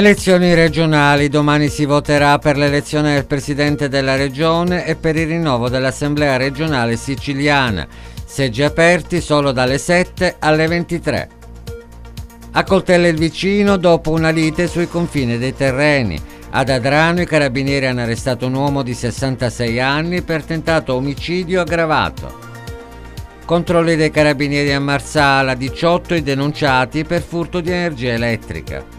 Elezioni regionali. Domani si voterà per l'elezione del Presidente della Regione e per il rinnovo dell'Assemblea regionale siciliana. Seggi aperti solo dalle 7 alle 23. A Coltella il vicino dopo una lite sui confini dei terreni. Ad Adrano i carabinieri hanno arrestato un uomo di 66 anni per tentato omicidio aggravato. Controlli dei carabinieri a Marsala, 18 i denunciati per furto di energia elettrica.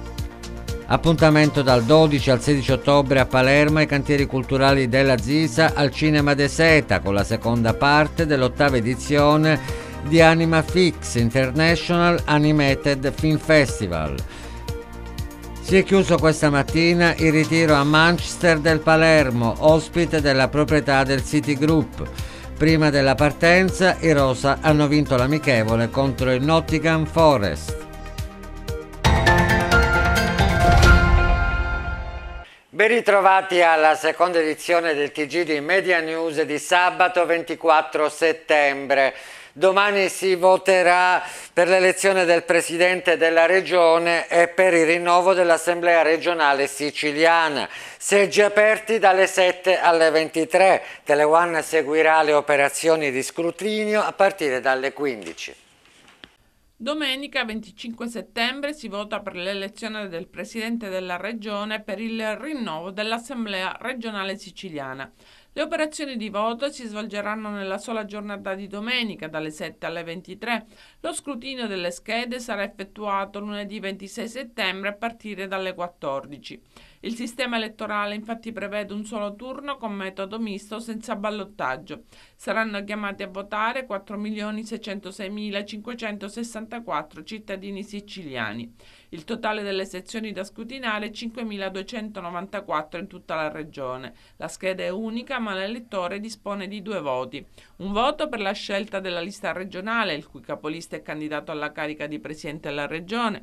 Appuntamento dal 12 al 16 ottobre a Palermo ai cantieri culturali della Zisa al Cinema de Seta con la seconda parte dell'ottava edizione di Anima Fix International Animated Film Festival. Si è chiuso questa mattina il ritiro a Manchester del Palermo, ospite della proprietà del City Group. Prima della partenza i Rosa hanno vinto l'amichevole contro il Nottingham Forest. Ben ritrovati alla seconda edizione del TG di Media News di sabato 24 settembre. Domani si voterà per l'elezione del Presidente della Regione e per il rinnovo dell'Assemblea regionale siciliana. Seggi aperti dalle 7 alle 23. Telewan seguirà le operazioni di scrutinio a partire dalle 15. Domenica 25 settembre si vota per l'elezione del Presidente della Regione per il rinnovo dell'Assemblea regionale siciliana. Le operazioni di voto si svolgeranno nella sola giornata di domenica dalle 7 alle 23. Lo scrutinio delle schede sarà effettuato lunedì 26 settembre a partire dalle 14. Il sistema elettorale infatti prevede un solo turno con metodo misto senza ballottaggio. Saranno chiamati a votare 4.606.564 cittadini siciliani. Il totale delle sezioni da scrutinare è 5.294 in tutta la regione. La scheda è unica ma l'elettore dispone di due voti. Un voto per la scelta della lista regionale, il cui capolista è candidato alla carica di Presidente della Regione,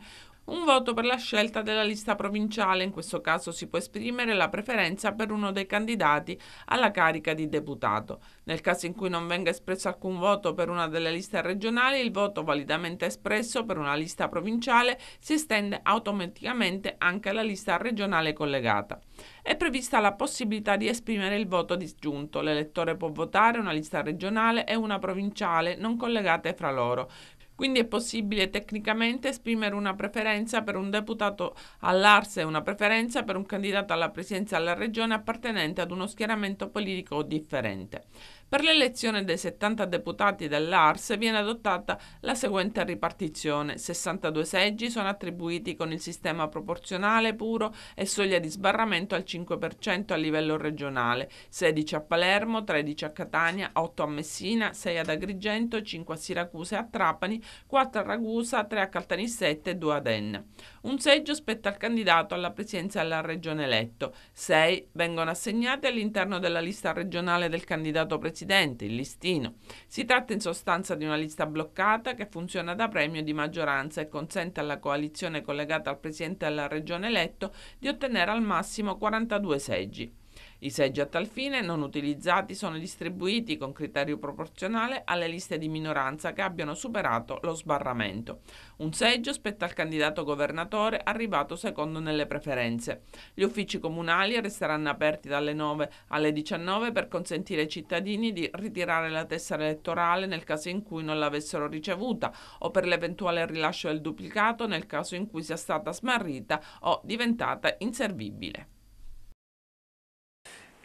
un voto per la scelta della lista provinciale, in questo caso si può esprimere la preferenza per uno dei candidati alla carica di deputato. Nel caso in cui non venga espresso alcun voto per una delle liste regionali, il voto validamente espresso per una lista provinciale si estende automaticamente anche alla lista regionale collegata. È prevista la possibilità di esprimere il voto disgiunto. L'elettore può votare una lista regionale e una provinciale non collegate fra loro. Quindi è possibile tecnicamente esprimere una preferenza per un deputato all'Arse e una preferenza per un candidato alla presidenza della regione appartenente ad uno schieramento politico differente. Per l'elezione dei 70 deputati dell'ARS viene adottata la seguente ripartizione. 62 seggi sono attribuiti con il sistema proporzionale puro e soglia di sbarramento al 5% a livello regionale, 16 a Palermo, 13 a Catania, 8 a Messina, 6 ad Agrigento, 5 a Siracusa e a Trapani, 4 a Ragusa, 3 a Caltanissette e 2 ad Enne. Un seggio spetta al candidato alla presidenza della regione eletto, 6 vengono assegnati all'interno della lista regionale del candidato presidenziale presidente, il listino. Si tratta in sostanza di una lista bloccata che funziona da premio di maggioranza e consente alla coalizione collegata al presidente della regione eletto di ottenere al massimo 42 seggi. I seggi a tal fine non utilizzati sono distribuiti con criterio proporzionale alle liste di minoranza che abbiano superato lo sbarramento. Un seggio spetta al candidato governatore arrivato secondo nelle preferenze. Gli uffici comunali resteranno aperti dalle 9 alle 19 per consentire ai cittadini di ritirare la tessera elettorale nel caso in cui non l'avessero ricevuta o per l'eventuale rilascio del duplicato nel caso in cui sia stata smarrita o diventata inservibile.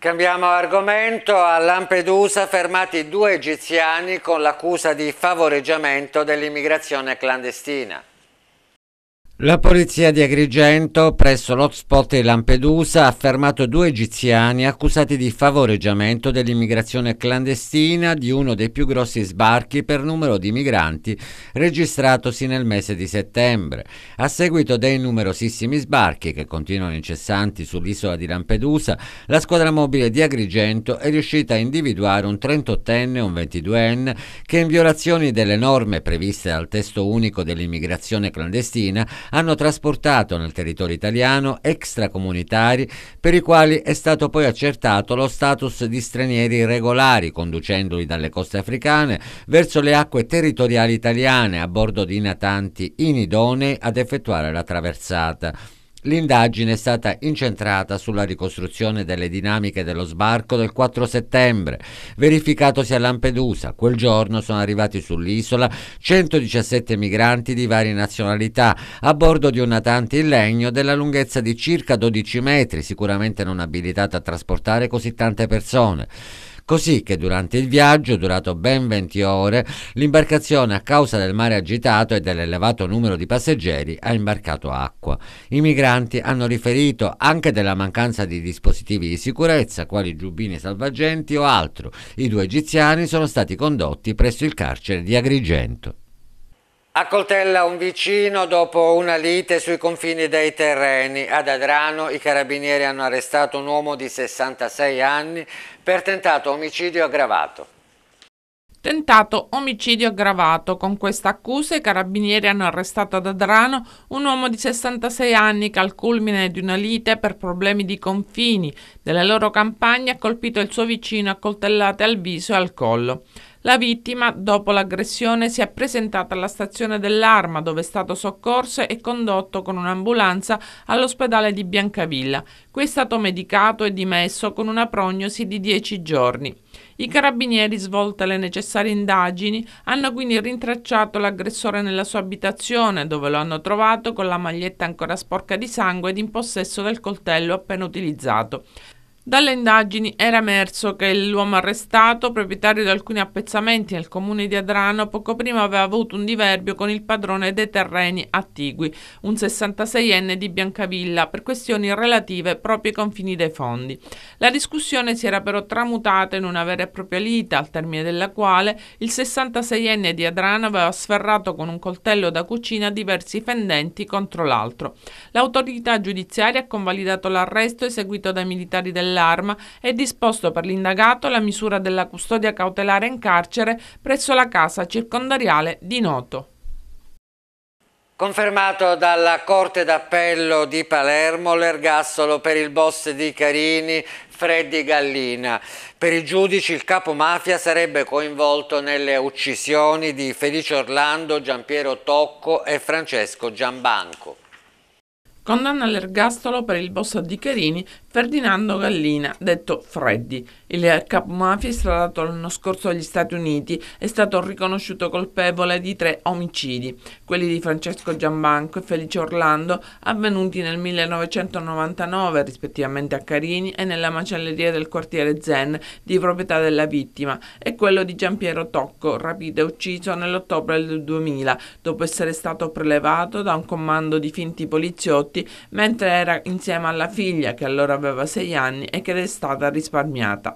Cambiamo argomento, a Lampedusa fermati due egiziani con l'accusa di favoreggiamento dell'immigrazione clandestina. La polizia di Agrigento, presso l'hotspot di Lampedusa, ha fermato due egiziani accusati di favoreggiamento dell'immigrazione clandestina di uno dei più grossi sbarchi per numero di migranti registratosi nel mese di settembre. A seguito dei numerosissimi sbarchi che continuano incessanti sull'isola di Lampedusa, la squadra mobile di Agrigento è riuscita a individuare un 38enne e un 22enne che in violazione delle norme previste dal testo unico dell'immigrazione clandestina hanno trasportato nel territorio italiano extracomunitari per i quali è stato poi accertato lo status di stranieri irregolari, conducendoli dalle coste africane verso le acque territoriali italiane a bordo di natanti inidonei ad effettuare la traversata. L'indagine è stata incentrata sulla ricostruzione delle dinamiche dello sbarco del 4 settembre, verificatosi a Lampedusa. Quel giorno sono arrivati sull'isola 117 migranti di varie nazionalità a bordo di un natante in legno della lunghezza di circa 12 metri, sicuramente non abilitata a trasportare così tante persone. Così che durante il viaggio, durato ben 20 ore, l'imbarcazione a causa del mare agitato e dell'elevato numero di passeggeri ha imbarcato acqua. I migranti hanno riferito anche della mancanza di dispositivi di sicurezza, quali giubbini salvagenti o altro. I due egiziani sono stati condotti presso il carcere di Agrigento. Accoltella un vicino dopo una lite sui confini dei terreni. Ad Adrano i carabinieri hanno arrestato un uomo di 66 anni per tentato omicidio aggravato. Tentato omicidio aggravato. Con questa accusa i carabinieri hanno arrestato ad Adrano un uomo di 66 anni che al culmine di una lite per problemi di confini della loro campagna ha colpito il suo vicino a coltellate al viso e al collo. La vittima, dopo l'aggressione, si è presentata alla stazione dell'Arma, dove è stato soccorso e condotto con un'ambulanza all'ospedale di Biancavilla. Qui è stato medicato e dimesso con una prognosi di 10 giorni. I carabinieri, svolte le necessarie indagini, hanno quindi rintracciato l'aggressore nella sua abitazione, dove lo hanno trovato con la maglietta ancora sporca di sangue ed in possesso del coltello appena utilizzato. Dalle indagini era emerso che l'uomo arrestato, proprietario di alcuni appezzamenti nel comune di Adrano, poco prima aveva avuto un diverbio con il padrone dei terreni attigui, un 66enne di Biancavilla, per questioni relative proprio ai confini dei fondi. La discussione si era però tramutata in una vera e propria lita, al termine della quale il 66enne di Adrano aveva sferrato con un coltello da cucina diversi fendenti contro l'altro. L'autorità giudiziaria ha convalidato l'arresto eseguito dai militari dell'Arma dell'arma è disposto per l'indagato la misura della custodia cautelare in carcere presso la casa circondariale di Noto. Confermato dalla Corte d'Appello di Palermo l'ergassolo per il boss di Carini, Freddy Gallina. Per i giudici il capo mafia sarebbe coinvolto nelle uccisioni di Felice Orlando, Giampiero Tocco e Francesco Giambanco. Condanna all'ergastolo per il boss di Carini Ferdinando Gallina, detto Freddy. Il capomafia stradato l'anno scorso agli Stati Uniti è stato riconosciuto colpevole di tre omicidi, quelli di Francesco Giambanco e Felice Orlando, avvenuti nel 1999 rispettivamente a Carini e nella macelleria del quartiere Zen di proprietà della vittima, e quello di Giampiero Tocco, rapito e ucciso nell'ottobre del 2000, dopo essere stato prelevato da un comando di finti poliziotti prodotti mentre era insieme alla figlia che allora aveva sei anni e che è stata risparmiata.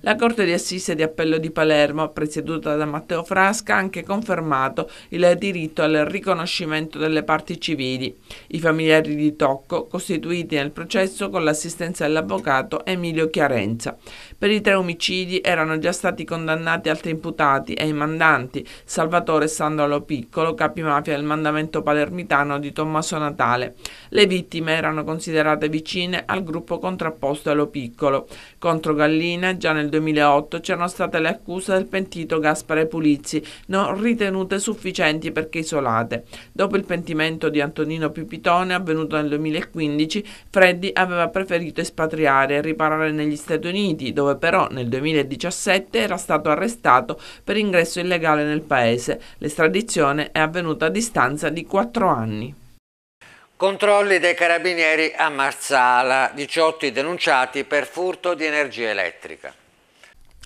La Corte di Assise di Appello di Palermo, presieduta da Matteo Frasca, ha anche confermato il diritto al riconoscimento delle parti civili. I familiari di Tocco, costituiti nel processo con l'assistenza dell'avvocato Emilio Chiarenza. Per i tre omicidi erano già stati condannati altri imputati e i mandanti Salvatore Sandolo Piccolo, capimafia del mandamento palermitano di Tommaso Natale. Le vittime erano considerate vicine al gruppo contrapposto allo Piccolo. Contro Gallina già nel 2008 c'erano state le accuse del pentito Gaspare Pulizzi, non ritenute sufficienti perché isolate. Dopo il pentimento di Antonino Pipitone avvenuto nel 2015, Freddi aveva preferito espatriare e riparare negli Stati Uniti, dove dove però nel 2017 era stato arrestato per ingresso illegale nel paese. L'estradizione è avvenuta a distanza di quattro anni. Controlli dei carabinieri a Marsala, 18 denunciati per furto di energia elettrica.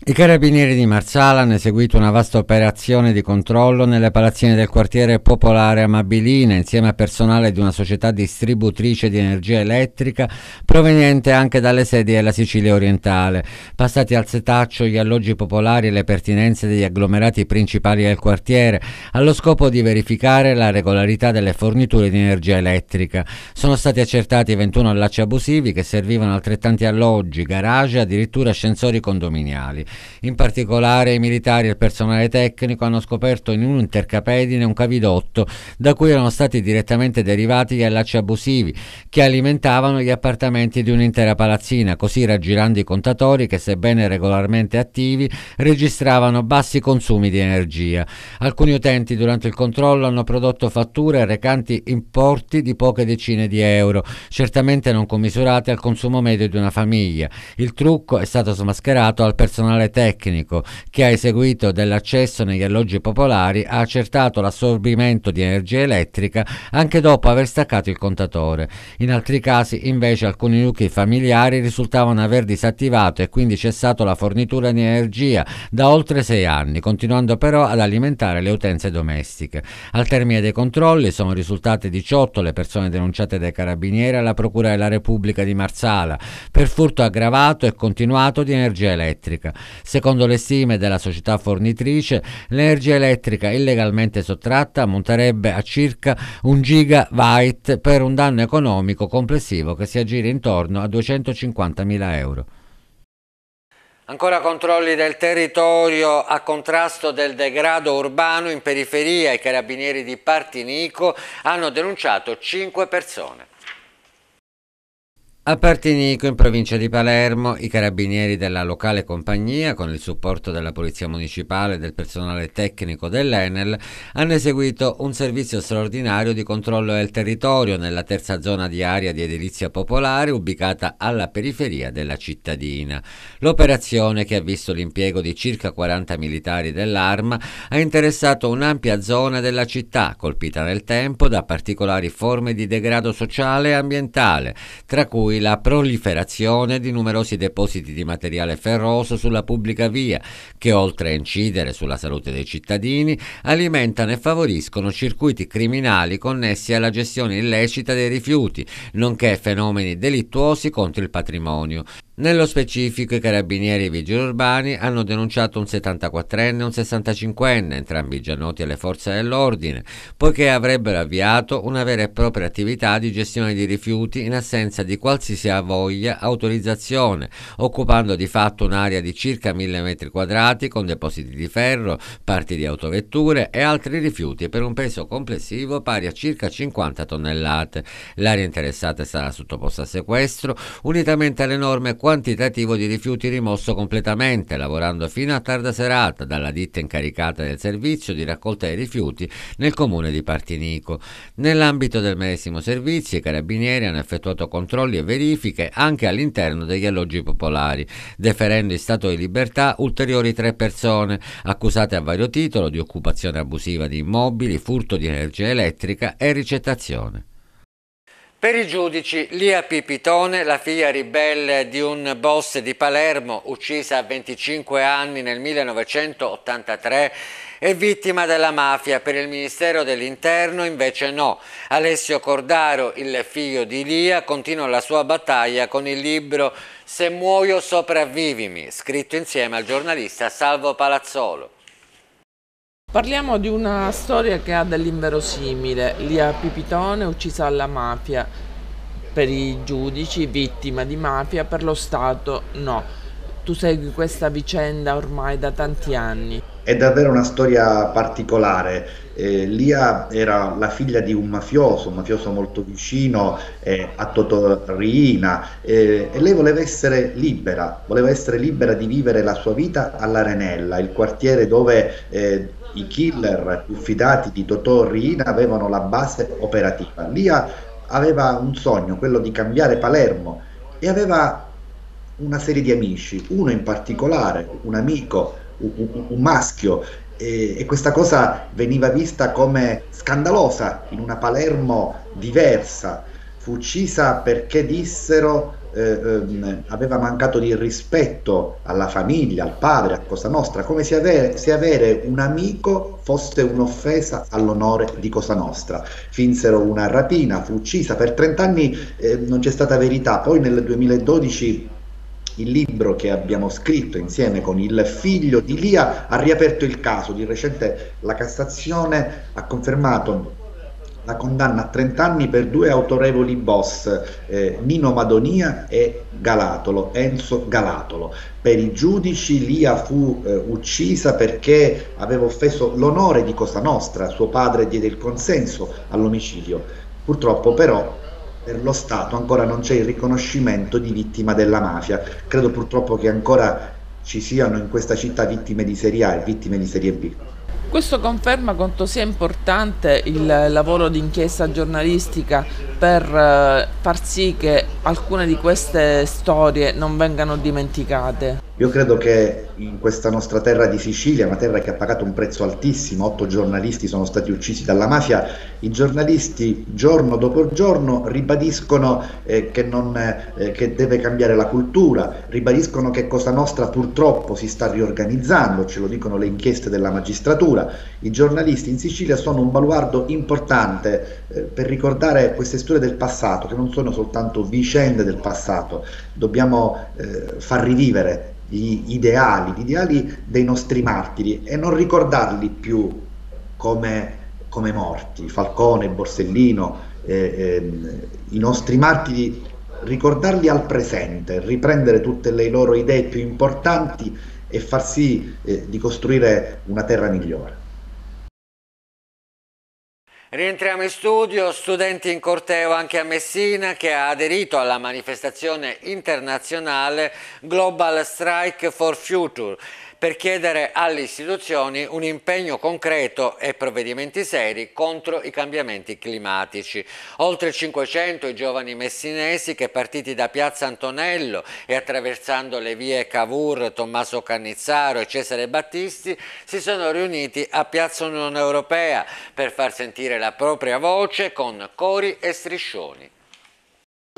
I carabinieri di Marsala hanno eseguito una vasta operazione di controllo nelle palazzine del quartiere popolare Amabilina insieme a personale di una società distributrice di energia elettrica proveniente anche dalle sedi della Sicilia orientale. Passati al setaccio gli alloggi popolari e le pertinenze degli agglomerati principali del quartiere allo scopo di verificare la regolarità delle forniture di energia elettrica. Sono stati accertati 21 allacci abusivi che servivano altrettanti alloggi, garage e addirittura ascensori condominiali. In particolare i militari e il personale tecnico hanno scoperto in un intercapedine un cavidotto da cui erano stati direttamente derivati gli allacci abusivi che alimentavano gli appartamenti di un'intera palazzina, così raggirando i contatori che sebbene regolarmente attivi registravano bassi consumi di energia. Alcuni utenti durante il controllo hanno prodotto fatture recanti importi di poche decine di euro, certamente non commisurate al consumo medio di una famiglia. Il trucco è stato smascherato al personale personale tecnico che ha eseguito dell'accesso negli alloggi popolari ha accertato l'assorbimento di energia elettrica anche dopo aver staccato il contatore. In altri casi invece alcuni nuclei familiari risultavano aver disattivato e quindi cessato la fornitura di energia da oltre sei anni, continuando però ad alimentare le utenze domestiche. Al termine dei controlli sono risultate 18 le persone denunciate dai carabinieri alla Procura della Repubblica di Marsala per furto aggravato e continuato di energia elettrica. Secondo le stime della società fornitrice, l'energia elettrica illegalmente sottratta ammonterebbe a circa un gigawatt per un danno economico complessivo che si aggira intorno a 250.000 euro. Ancora controlli del territorio a contrasto del degrado urbano in periferia. I carabinieri di Partinico hanno denunciato 5 persone. A Partinico, in provincia di Palermo, i carabinieri della locale compagnia, con il supporto della Polizia Municipale e del personale tecnico dell'Enel, hanno eseguito un servizio straordinario di controllo del territorio nella terza zona di area di edilizia popolare ubicata alla periferia della cittadina. L'operazione, che ha visto l'impiego di circa 40 militari dell'arma, ha interessato un'ampia zona della città, colpita nel tempo da particolari forme di degrado sociale e ambientale, tra cui cui la proliferazione di numerosi depositi di materiale ferroso sulla pubblica via, che oltre a incidere sulla salute dei cittadini, alimentano e favoriscono circuiti criminali connessi alla gestione illecita dei rifiuti, nonché fenomeni delittuosi contro il patrimonio. Nello specifico i carabinieri e i vigili urbani hanno denunciato un 74enne e un 65enne, entrambi già noti alle forze dell'ordine, poiché avrebbero avviato una vera e propria attività di gestione di rifiuti in assenza di qualsiasi voglia autorizzazione, occupando di fatto un'area di circa 1000 m2 con depositi di ferro, parti di autovetture e altri rifiuti per un peso complessivo pari a circa 50 tonnellate. L'area interessata sarà sottoposta a sequestro, unitamente alle norme quantitativo di rifiuti rimosso completamente, lavorando fino a tarda serata dalla ditta incaricata del servizio di raccolta dei rifiuti nel comune di Partinico. Nell'ambito del medesimo servizio i carabinieri hanno effettuato controlli e verifiche anche all'interno degli alloggi popolari, deferendo in stato di libertà ulteriori tre persone accusate a vario titolo di occupazione abusiva di immobili, furto di energia elettrica e ricettazione. Per i giudici, Lia Pipitone, la figlia ribelle di un boss di Palermo, uccisa a 25 anni nel 1983, è vittima della mafia, per il Ministero dell'Interno invece no. Alessio Cordaro, il figlio di Lia, continua la sua battaglia con il libro Se muoio sopravvivimi, scritto insieme al giornalista Salvo Palazzolo. Parliamo di una storia che ha dell'inverosimile. Lia Pipitone uccisa alla mafia, per i giudici vittima di mafia, per lo Stato no. Tu segui questa vicenda ormai da tanti anni. È davvero una storia particolare. Eh, Lia era la figlia di un mafioso, un mafioso molto vicino eh, a Totorrina eh, e lei voleva essere libera, voleva essere libera di vivere la sua vita all'Arenella, il quartiere dove eh, i killer più fidati di Totò Riina avevano la base operativa. Lia aveva un sogno, quello di cambiare Palermo e aveva una serie di amici, uno in particolare, un amico un, un maschio e, e, questa cosa veniva vista come scandalosa in una Palermo diversa. Fu uccisa perché dissero eh, ehm, aveva mancato di rispetto alla famiglia, al padre, a Cosa Nostra, come se avere, se avere un amico fosse un'offesa all'onore di Cosa Nostra. Finsero una rapina, fu uccisa, per 30 anni eh, non c'è stata verità, poi nel 2012 il libro che abbiamo scritto insieme con il figlio di Lia ha riaperto il caso. Di recente la Cassazione ha confermato la condanna a 30 anni per due autorevoli boss, eh, Nino Madonia e Galatolo, Enzo Galatolo. Per i giudici Lia fu eh, uccisa perché aveva offeso l'onore di Cosa Nostra, suo padre diede il consenso all'omicidio. Purtroppo però per lo Stato ancora non c'è il riconoscimento di vittima della mafia. Credo purtroppo che ancora ci siano in questa città vittime di serie A e vittime di serie B. Questo conferma quanto sia importante il lavoro d'inchiesta giornalistica per eh, far sì che alcune di queste storie non vengano dimenticate. Io credo che in questa nostra terra di Sicilia, una terra che ha pagato un prezzo altissimo, otto giornalisti sono stati uccisi dalla mafia, i giornalisti giorno dopo giorno ribadiscono eh, che, non, eh, che, deve cambiare la cultura, ribadiscono che Cosa Nostra purtroppo si sta riorganizzando, ce lo dicono le inchieste della magistratura. I giornalisti in Sicilia sono un baluardo importante eh, per ricordare queste storie del passato che non sono soltanto vicine vicende del passato, dobbiamo eh, far rivivere gli ideali, gli ideali dei nostri martiri e non ricordarli più come, come morti, Falcone, Borsellino, eh, eh, i nostri martiri, ricordarli al presente, riprendere tutte le loro idee più importanti e far sì eh, di costruire una terra migliore. Rientriamo in studio, studenti in corteo anche a Messina che ha aderito alla manifestazione internazionale Global Strike for Future per chiedere alle istituzioni un impegno concreto e provvedimenti seri contro i cambiamenti climatici. Oltre 500 i giovani messinesi che partiti da Piazza Antonello e attraversando le vie Cavour, Tommaso Cannizzaro e Cesare Battisti si sono riuniti a Piazza Unione Europea per far sentire la propria voce con cori e striscioni.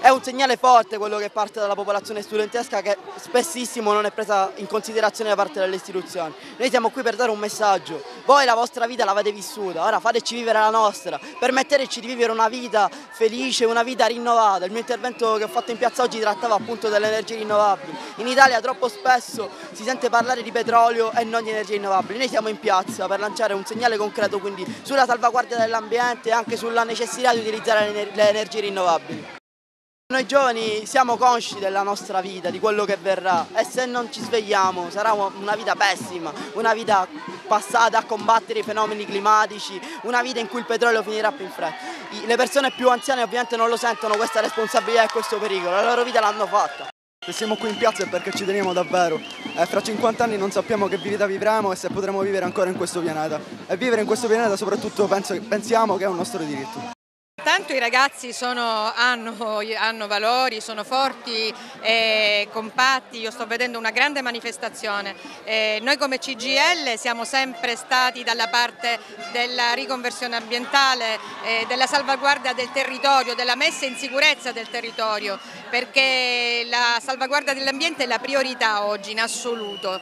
È un segnale forte quello che parte dalla popolazione studentesca che spessissimo non è presa in considerazione da parte delle istituzioni. Noi siamo qui per dare un messaggio, voi la vostra vita l'avete vissuta, ora fateci vivere la nostra, permetteteci di vivere una vita felice, una vita rinnovata. Il mio intervento che ho fatto in piazza oggi trattava appunto delle energie rinnovabili. In Italia troppo spesso si sente parlare di petrolio e non di energie rinnovabili. Noi siamo in piazza per lanciare un segnale concreto quindi sulla salvaguardia dell'ambiente e anche sulla necessità di utilizzare le energie rinnovabili. Noi giovani siamo consci della nostra vita, di quello che verrà e se non ci svegliamo sarà una vita pessima, una vita passata a combattere i fenomeni climatici, una vita in cui il petrolio finirà più in fretta. Le persone più anziane ovviamente non lo sentono questa responsabilità e questo pericolo, la loro vita l'hanno fatta. Se siamo qui in piazza è perché ci teniamo davvero. Eh, fra 50 anni non sappiamo che vita vivremo e se potremo vivere ancora in questo pianeta. E vivere in questo pianeta soprattutto penso, pensiamo che è un nostro diritto. Tanto i ragazzi sono, hanno, hanno, valori, sono forti, eh, compatti, io sto vedendo una grande manifestazione. Eh, noi come CGL siamo sempre stati dalla parte della riconversione ambientale, eh, della salvaguardia del territorio, della messa in sicurezza del territorio, perché la salvaguardia dell'ambiente è la priorità oggi in assoluto.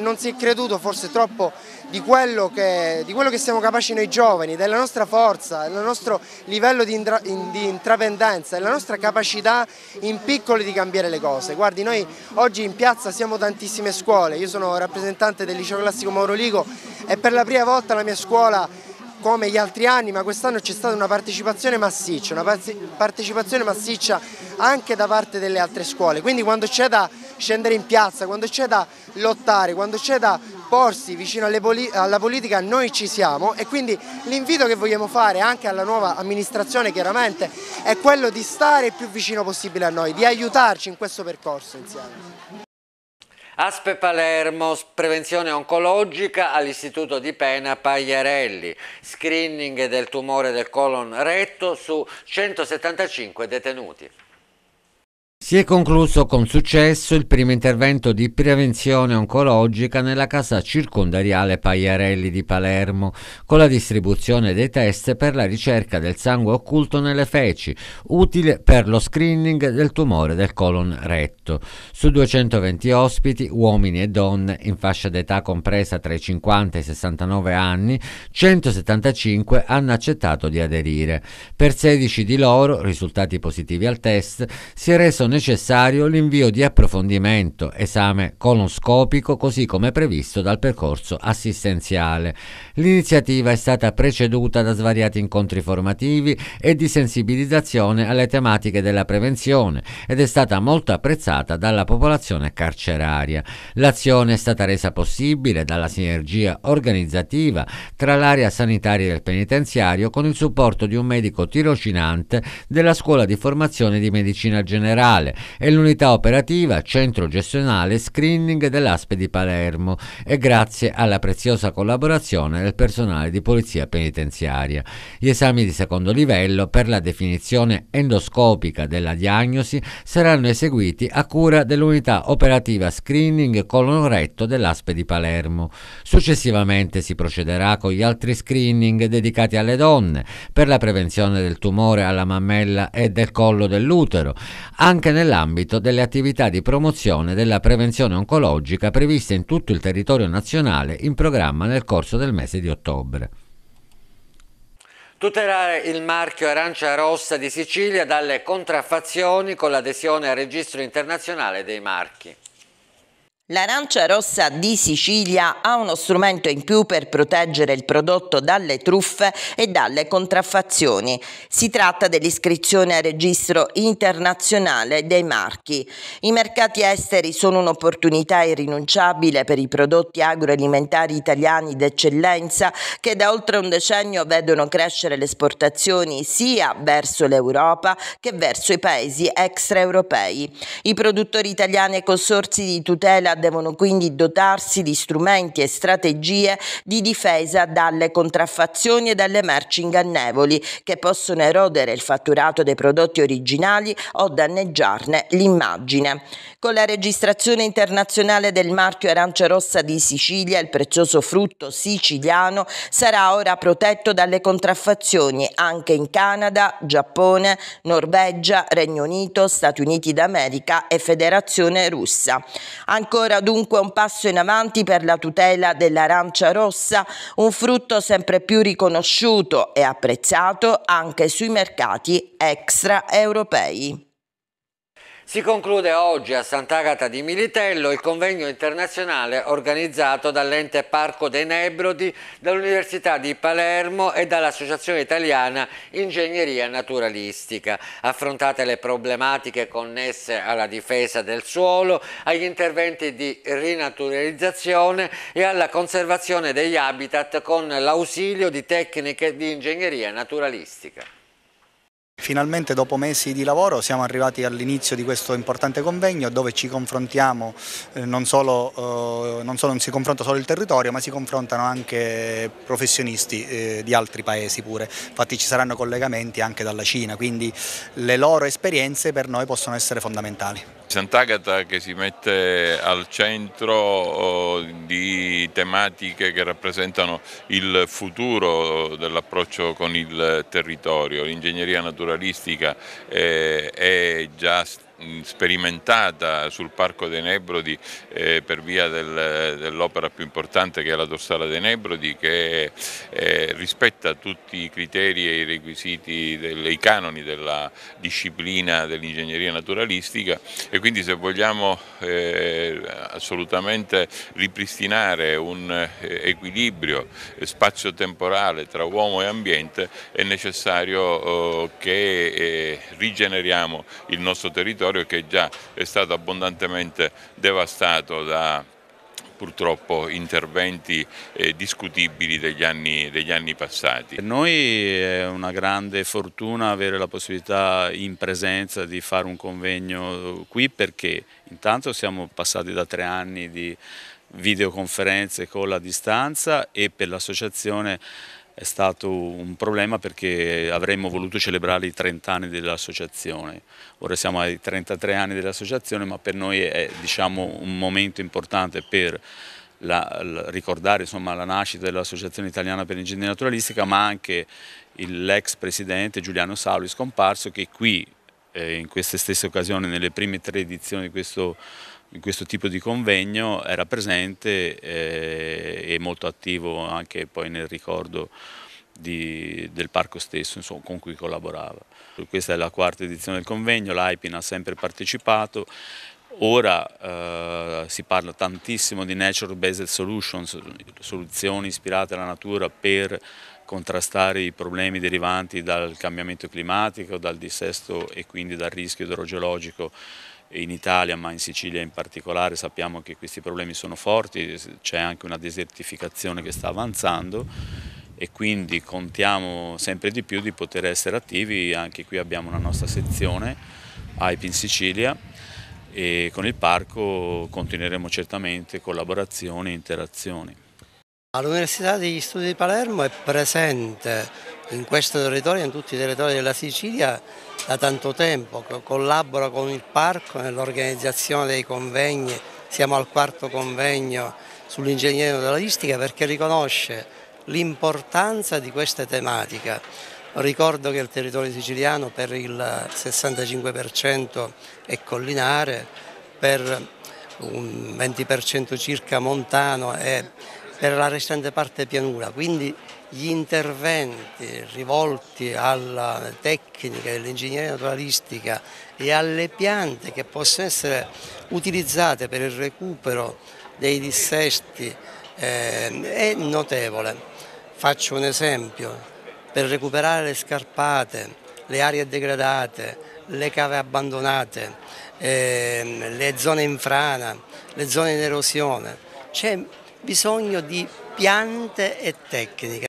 Non si è creduto forse troppo di quello, che, di quello, che, siamo capaci noi giovani, della nostra forza, del nostro livello di, intra, di intrapendenza, della nostra capacità in piccoli di cambiare le cose. Guardi, noi oggi in piazza siamo tantissime scuole, io sono rappresentante del liceo classico Mauro Ligo e per la prima volta la mia scuola come gli altri anni, ma quest'anno c'è stata una partecipazione massiccia, una partecipazione massiccia anche da parte delle altre scuole. Quindi quando c'è da scendere in piazza, quando c'è da lottare, quando c'è da porsi vicino poli alla politica noi ci siamo e quindi l'invito che vogliamo fare anche alla nuova amministrazione chiaramente è quello di stare il più vicino possibile a noi, di aiutarci in questo percorso insieme. Aspe Palermo, prevenzione oncologica all'Istituto di Pena Pagliarelli, screening del tumore del colon retto su 175 detenuti. Si è concluso con successo il primo intervento di prevenzione oncologica nella casa circondariale Pagliarelli di Palermo, con la distribuzione dei test per la ricerca del sangue occulto nelle feci, utile per lo screening del tumore del colon retto. Su 220 ospiti, uomini e donne in fascia d'età compresa tra i 50 e i 69 anni, 175 hanno accettato di aderire. Per 16 di loro, risultati positivi al test, si è reso necessario l'invio di approfondimento, esame colonscopico così come previsto dal percorso assistenziale. L'iniziativa è stata preceduta da svariati incontri formativi e di sensibilizzazione alle tematiche della prevenzione ed è stata molto apprezzata dalla popolazione carceraria. L'azione è stata resa possibile dalla sinergia organizzativa tra l'area sanitaria del penitenziario con il supporto di un medico tirocinante della scuola di formazione di medicina generale Statale e l'unità operativa Centro Gestionale Screening dell'Aspe di Palermo e grazie alla preziosa collaborazione del personale di Polizia Penitenziaria. Gli esami di secondo livello per la definizione endoscopica della diagnosi saranno eseguiti a cura dell'unità operativa Screening Colonoretto dell'Aspe di Palermo. Successivamente si procederà con gli altri screening dedicati alle donne per la prevenzione del tumore alla mammella e del collo dell'utero, anche nell'ambito delle attività di promozione della prevenzione oncologica previste in tutto il territorio nazionale in programma nel corso del mese di ottobre. Tutelare il marchio Arancia Rossa di Sicilia dalle contraffazioni con l'adesione al registro internazionale dei marchi. L'arancia rossa di Sicilia ha uno strumento in più per proteggere il prodotto dalle truffe e dalle contraffazioni. Si tratta dell'iscrizione al registro internazionale dei marchi. I mercati esteri sono un'opportunità irrinunciabile per i prodotti agroalimentari italiani d'eccellenza che da oltre un decennio vedono crescere le esportazioni sia verso l'Europa che verso i paesi extraeuropei. I produttori italiani e consorzi di tutela devono quindi dotarsi di strumenti e strategie di difesa dalle contraffazioni e dalle merci ingannevoli che possono erodere il fatturato dei prodotti originali o danneggiarne l'immagine. Con la registrazione internazionale del marchio Arancia Rossa di Sicilia, il prezioso frutto siciliano sarà ora protetto dalle contraffazioni anche in Canada, Giappone, Norvegia, Regno Unito, Stati Uniti d'America e Federazione Russa. Ancora Ancora dunque un passo in avanti per la tutela dell'arancia rossa, un frutto sempre più riconosciuto e apprezzato anche sui mercati extraeuropei. Si conclude oggi a Sant'Agata di Militello il convegno internazionale organizzato dall'ente Parco dei Nebrodi, dall'Università di Palermo e dall'Associazione Italiana Ingegneria Naturalistica. Affrontate le problematiche connesse alla difesa del suolo, agli interventi di rinaturalizzazione e alla conservazione degli habitat con l'ausilio di tecniche di ingegneria naturalistica. Finalmente dopo mesi di lavoro siamo arrivati all'inizio di questo importante convegno dove ci confrontiamo, eh, non, solo, eh, non, solo, non, si confronta solo il territorio ma si confrontano anche professionisti eh, di altri paesi pure, infatti ci saranno collegamenti anche dalla Cina, quindi le loro esperienze per noi possono essere fondamentali. Sant'Agata che si mette al centro oh, di tematiche che rappresentano il futuro dell'approccio con il territorio, l'ingegneria naturale naturalistica eh, è già stata Mm, sperimentata sul Parco dei Nebrodi eh, per via del, dell'opera più importante che è la dorsala dei Nebrodi che eh, rispetta tutti i criteri e i requisiti, i canoni della disciplina dell'ingegneria naturalistica e quindi se vogliamo eh, assolutamente ripristinare un eh, equilibrio eh, spazio-temporale tra uomo e ambiente è necessario oh, che eh, rigeneriamo il nostro territorio territorio che già è stato abbondantemente devastato da purtroppo interventi eh, discutibili degli anni, degli anni, passati. Per noi è una grande fortuna avere la possibilità in presenza di fare un convegno qui perché intanto siamo passati da tre anni di videoconferenze con la distanza e per l'associazione è stato un problema perché avremmo voluto celebrare i 30 anni dell'associazione. Ora siamo ai 33 anni dell'associazione ma per noi è diciamo, un momento importante per la, la, ricordare insomma, la nascita dell'Associazione Italiana per l'Ingegneria Naturalistica ma anche l'ex presidente Giuliano Sauli scomparso che qui eh, in queste stesse occasioni, nelle prime tre edizioni di questo in questo tipo di convegno era presente eh, e molto attivo anche poi nel ricordo di, del parco stesso insomma, con cui collaborava. Questa è la quarta edizione del convegno, l'AIPIN ha sempre partecipato, ora eh, si parla tantissimo di Natural based solutions, soluzioni ispirate alla natura per contrastare i problemi derivanti dal cambiamento climatico, dal dissesto e quindi dal rischio idrogeologico in Italia ma in Sicilia in particolare sappiamo che questi problemi sono forti, c'è anche una desertificazione che sta avanzando e quindi contiamo sempre di più di poter essere attivi, anche qui abbiamo una nostra sezione AIP in Sicilia e con il parco continueremo certamente collaborazioni e interazioni. All'Università degli Studi di Palermo è presente in questo territorio, in tutti i territori della Sicilia, da tanto tempo, collabora con il parco nell'organizzazione dei convegni, siamo al quarto convegno sull'ingegneria naturalistica perché riconosce l'importanza di questa tematica. Ricordo che il territorio siciliano per il 65% è collinare, per un 20% circa montano e per la restante parte pianura, quindi gli interventi rivolti alla tecnica dell'ingegneria naturalistica e alle piante che possono essere utilizzate per il recupero dei dissesti eh, è notevole. Faccio un esempio, per recuperare le scarpate, le aree degradate, le cave abbandonate, eh, le zone in frana, le zone in erosione, c'è bisogno di piante e tecniche.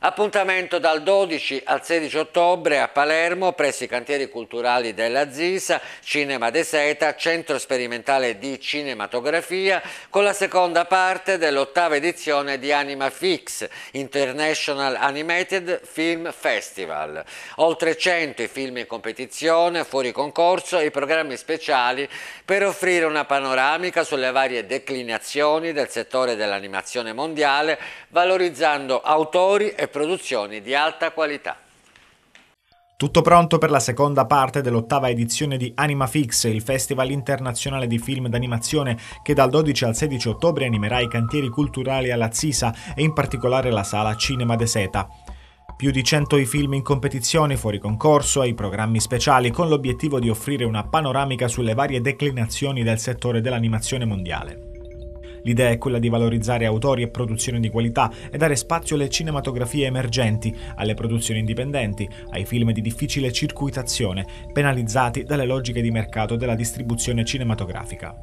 Appuntamento dal 12 al 16 ottobre a Palermo presso i cantieri culturali della ZISA, Cinema de Seta, Centro Sperimentale di Cinematografia, con la seconda parte dell'ottava edizione di Anima Fix, International Animated Film Festival. Oltre 100 i film in competizione, fuori concorso e i programmi speciali per offrire una panoramica sulle varie declinazioni del settore dell'animazione mondiale, valorizzando autori e produzioni di alta qualità. Tutto pronto per la seconda parte dell'ottava edizione di Anima Fix, il festival internazionale di film d'animazione che dal 12 al 16 ottobre animerà i cantieri culturali alla Zisa e in particolare la sala Cinema de Seta. Più di 100 i film in competizione, fuori concorso, ai programmi speciali, con l'obiettivo di offrire una panoramica sulle varie declinazioni del settore dell'animazione mondiale. L'idea è quella di valorizzare autori e produzioni di qualità e dare spazio alle cinematografie emergenti, alle produzioni indipendenti, ai film di difficile circuitazione, penalizzati dalle logiche di mercato della distribuzione cinematografica.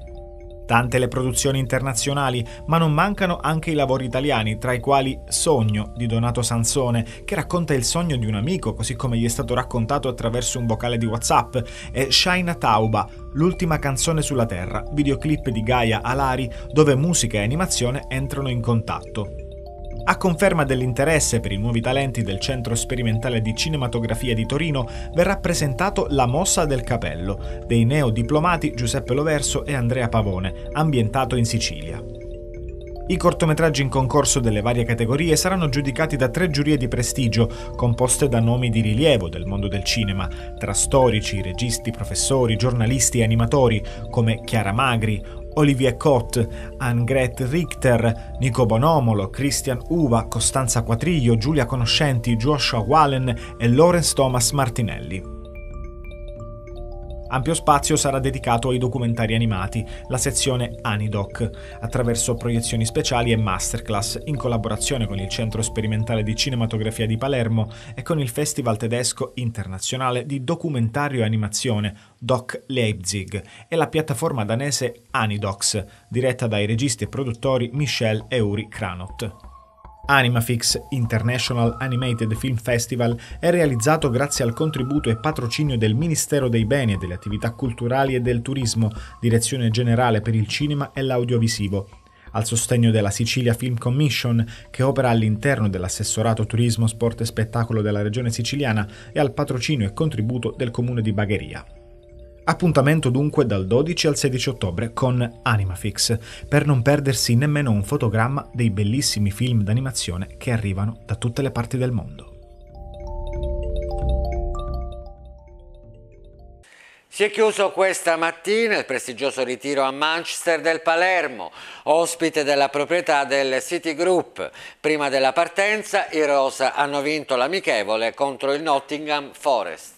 Tante le produzioni internazionali, ma non mancano anche i lavori italiani, tra i quali Sogno di Donato Sansone, che racconta il sogno di un amico, così come gli è stato raccontato attraverso un vocale di WhatsApp, e Shaina Tauba, l'ultima canzone sulla Terra, videoclip di Gaia Alari, dove musica e animazione entrano in contatto. A conferma dell'interesse per i nuovi talenti del Centro Sperimentale di Cinematografia di Torino verrà presentato La Mossa del Capello dei neodiplomati Giuseppe Loverso e Andrea Pavone, ambientato in Sicilia. I cortometraggi in concorso delle varie categorie saranno giudicati da tre giurie di prestigio, composte da nomi di rilievo del mondo del cinema, tra storici, registi, professori, giornalisti e animatori come Chiara Magri, Olivier Cotte, Angret Richter, Nico Bonomolo, Christian Uva, Costanza Quatriglio, Giulia Conoscenti, Joshua Wallen e Lawrence Thomas Martinelli. Ampio spazio sarà dedicato ai documentari animati, la sezione Anidoc, attraverso proiezioni speciali e masterclass in collaborazione con il Centro Sperimentale di Cinematografia di Palermo e con il Festival tedesco internazionale di documentario e animazione Doc Leipzig e la piattaforma danese Anidocs, diretta dai registi e produttori Michel e Uri Kranot. Animafix International Animated Film Festival è realizzato grazie al contributo e patrocinio del Ministero dei Beni e delle Attività Culturali e del Turismo, Direzione Generale per il Cinema e l'Audiovisivo, al sostegno della Sicilia Film Commission, che opera all'interno dell'assessorato Turismo, Sport e Spettacolo della Regione Siciliana, e al patrocinio e contributo del Comune di Bagheria. Appuntamento dunque dal 12 al 16 ottobre con Animafix, per non perdersi nemmeno un fotogramma dei bellissimi film d'animazione che arrivano da tutte le parti del mondo. Si è chiuso questa mattina il prestigioso ritiro a Manchester del Palermo, ospite della proprietà del Citigroup. Prima della partenza i Rosa hanno vinto l'amichevole contro il Nottingham Forest.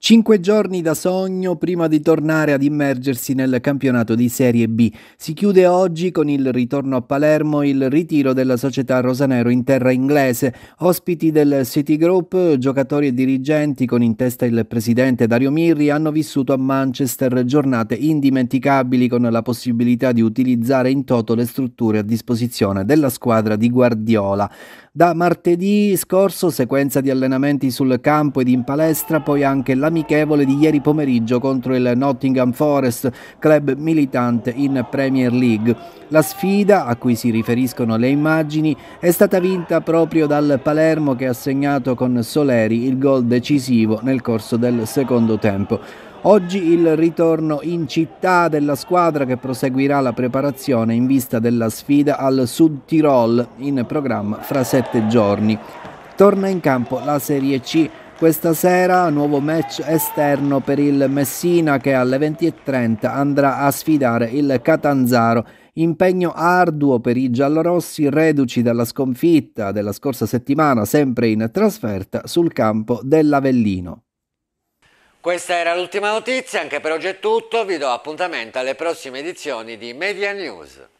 Cinque giorni da sogno prima di tornare ad immergersi nel campionato di Serie B. Si chiude oggi con il ritorno a Palermo il ritiro della società Rosanero in terra inglese. Ospiti del Citigroup, giocatori e dirigenti con in testa il presidente Dario Mirri hanno vissuto a Manchester giornate indimenticabili con la possibilità di utilizzare in toto le strutture a disposizione della squadra di Guardiola. Da martedì scorso sequenza di allenamenti sul campo ed in palestra, poi anche l'amichevole di ieri pomeriggio contro il Nottingham Forest, club militante in Premier League. La sfida, a cui si riferiscono le immagini, è stata vinta proprio dal Palermo che ha segnato con Soleri il gol decisivo nel corso del secondo tempo. Oggi il ritorno in città della squadra che proseguirà la preparazione in vista della sfida al Sud Tirol in programma fra sei sette giorni. Torna in campo la Serie C. Questa sera nuovo match esterno per il Messina che alle 20.30 andrà a sfidare il Catanzaro. Impegno arduo per i giallorossi reduci dalla sconfitta della scorsa settimana, sempre in trasferta sul campo dell'Avellino. Questa era l'ultima notizia, anche per oggi è tutto, vi do appuntamento alle prossime edizioni di Media News.